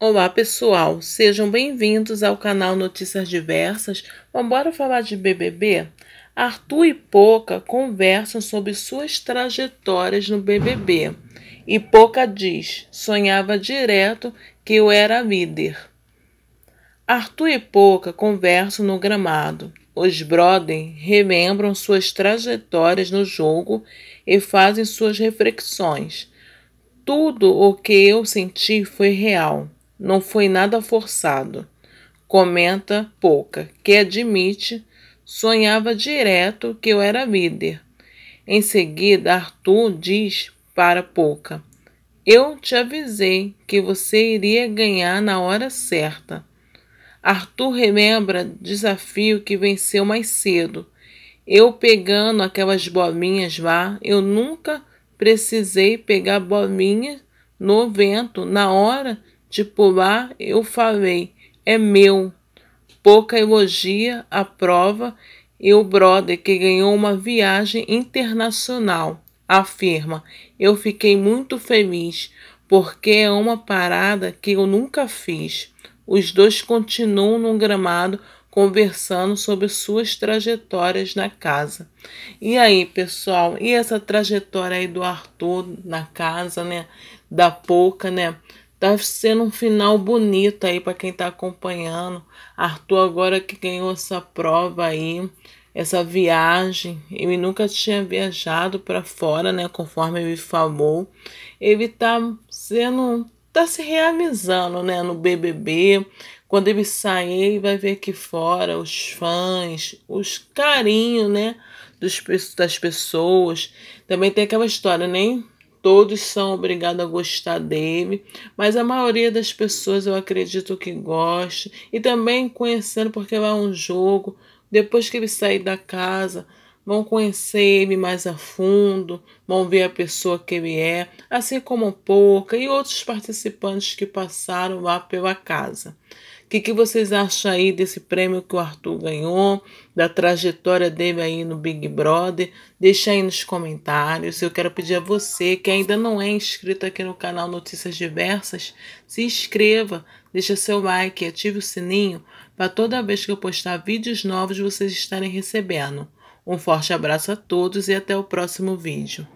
Olá pessoal, sejam bem-vindos ao canal Notícias Diversas. Vamos bora falar de BBB? Arthur e Poca conversam sobre suas trajetórias no BBB. E Poca diz: sonhava direto que eu era líder. Arthur e Poca conversam no gramado. Os brothers relembram suas trajetórias no jogo e fazem suas reflexões. Tudo o que eu senti foi real não foi nada forçado. Comenta Pouca, que admite sonhava direto que eu era líder. Em seguida, Arthur diz para Pouca: Eu te avisei que você iria ganhar na hora certa. Arthur relembra desafio que venceu mais cedo. Eu pegando aquelas bolinhas lá, eu nunca precisei pegar bolinha no vento na hora de tipo, pular eu falei, é meu. Pouca elogia a prova e o brother que ganhou uma viagem internacional. Afirma, eu fiquei muito feliz, porque é uma parada que eu nunca fiz. Os dois continuam no gramado conversando sobre suas trajetórias na casa. E aí, pessoal, e essa trajetória aí do Arthur na casa, né? Da pouca, né? Tá sendo um final bonito aí para quem tá acompanhando. Arthur agora que ganhou essa prova aí, essa viagem. Ele nunca tinha viajado para fora, né, conforme ele falou. Ele tá sendo tá se realizando, né, no BBB. Quando ele sair, ele vai ver aqui fora os fãs, os carinhos, né, dos, das pessoas. Também tem aquela história, nem né? todos são obrigados a gostar dele, mas a maioria das pessoas eu acredito que goste e também conhecendo porque lá é um jogo, depois que ele sair da casa, vão conhecer ele mais a fundo, vão ver a pessoa que ele é, assim como Pouca e outros participantes que passaram lá pela casa. O que, que vocês acham aí desse prêmio que o Arthur ganhou, da trajetória dele aí no Big Brother? Deixa aí nos comentários. Eu quero pedir a você que ainda não é inscrito aqui no canal Notícias Diversas, se inscreva, deixa seu like e ative o sininho para toda vez que eu postar vídeos novos vocês estarem recebendo. Um forte abraço a todos e até o próximo vídeo.